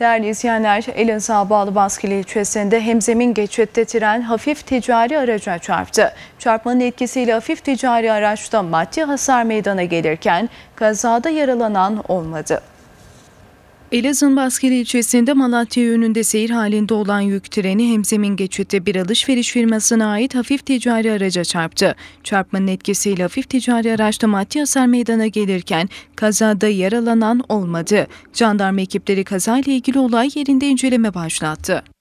Değerli izleyenler, Elazığ'a bağlı Baskili ilçesinde hemzemin geçitte tren hafif ticari araca çarptı. Çarpmanın etkisiyle hafif ticari araçta maddi hasar meydana gelirken kazada yaralanan olmadı. Elazığ'ın Baskeli ilçesinde Malatya yönünde seyir halinde olan yük treni hemzemin geçitte bir alışveriş firmasına ait hafif ticari araca çarptı. Çarpmanın etkisiyle hafif ticari araçta maddi hasar meydana gelirken kazada yaralanan olmadı. Jandarma ekipleri kazayla ilgili olay yerinde inceleme başlattı.